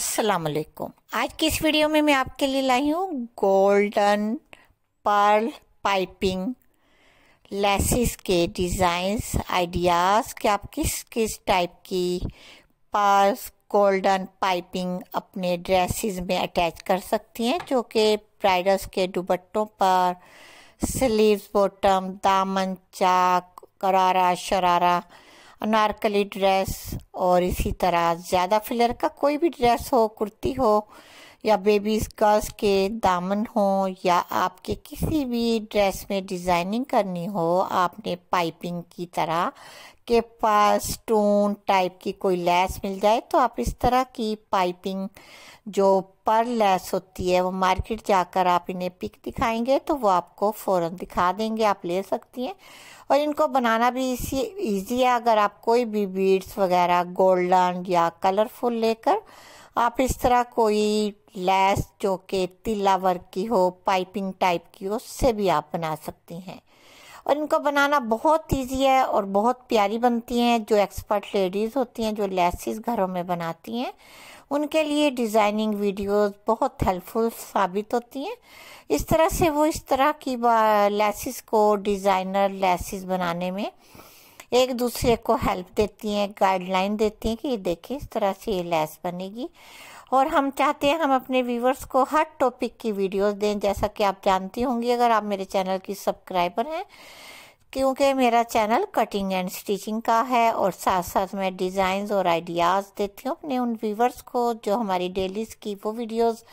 अस्सलाम वालेकुम आज की इस वीडियो में मैं आपके लिए लाई हूँ गोल्डन पर्ल पाइपिंग लेसिस के डिज़ाइंस आइडियाज़ कि आप किस किस टाइप की पर्ल्स गोल्डन पाइपिंग अपने ड्रेसेस में अटैच कर सकती हैं जो कि ब्राइडल्स के दुपट्टों पर स्लीव्स बॉटम दामन चाक करारा शरारा अनारकली ड्रेस और इसी तरह ज़्यादा फिलर का कोई भी ड्रेस हो कुर्ती हो या बेबी स्कर्स के दामन हो या आपके किसी भी ड्रेस में डिज़ाइनिंग करनी हो आपने पाइपिंग की तरह के पास स्टोन टाइप की कोई लैस मिल जाए तो आप इस तरह की पाइपिंग जो पर लैस होती है वो मार्केट जाकर आप इन्हें पिक दिखाएंगे तो वो आपको फ़ौर दिखा देंगे आप ले सकती हैं और इनको बनाना भी इसी ईजी है अगर आप कोई भी बीड्स वगैरह गोल्डन या कलरफुल लेकर आप इस तरह कोई लैस जो कि तिल्ला वर्क की हो पाइपिंग टाइप की हो उससे भी आप बना सकती हैं और इनको बनाना बहुत इजी है और बहुत प्यारी बनती हैं जो एक्सपर्ट लेडीज़ होती हैं जो लेसिस घरों में बनाती हैं उनके लिए डिज़ाइनिंग वीडियोस बहुत हेल्पफुल साबित होती हैं इस तरह से वो इस तरह की लेसिस को डिज़ाइनर लेसिस बनाने में एक दूसरे को हेल्प देती हैं गाइडलाइन देती हैं कि देखिए इस तरह से ये लैस बनेगी और हम चाहते हैं हम अपने व्यूवर्स को हर टॉपिक की वीडियोस दें जैसा कि आप जानती होंगी अगर आप मेरे चैनल की सब्सक्राइबर हैं क्योंकि मेरा चैनल कटिंग एंड स्टिचिंग का है और साथ साथ मैं डिज़ाइंस और आइडियाज़ देती हूँ अपने उन व्यूवर्स को जो हमारी डेलीज की वो वीडियोस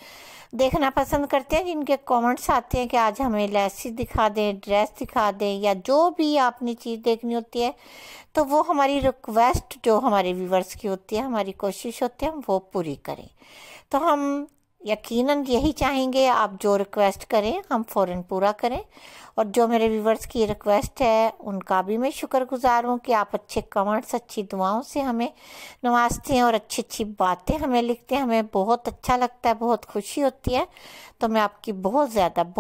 देखना पसंद करते हैं जिनके कमेंट्स आते हैं कि आज हमें लेसिस दिखा दें ड्रेस दिखा दें या जो भी आपने चीज़ देखनी होती है तो वो हमारी रिक्वेस्ट जो हमारे व्यूवर्स की होती है हमारी कोशिश होती है हम वो पूरी करें तो हम यकीनन यही चाहेंगे आप जो रिक्वेस्ट करें हम फ़ौर पूरा करें और जो मेरे व्यूवर्स की रिक्वेस्ट है उनका भी मैं शुक्रगुजार हूँ कि आप अच्छे कमेंट्स अच्छी दुआओं से हमें नवाजते हैं और अच्छी अच्छी बातें हमें लिखते हैं हमें बहुत अच्छा लगता है बहुत खुशी होती है तो मैं आपकी बहुत ज़्यादा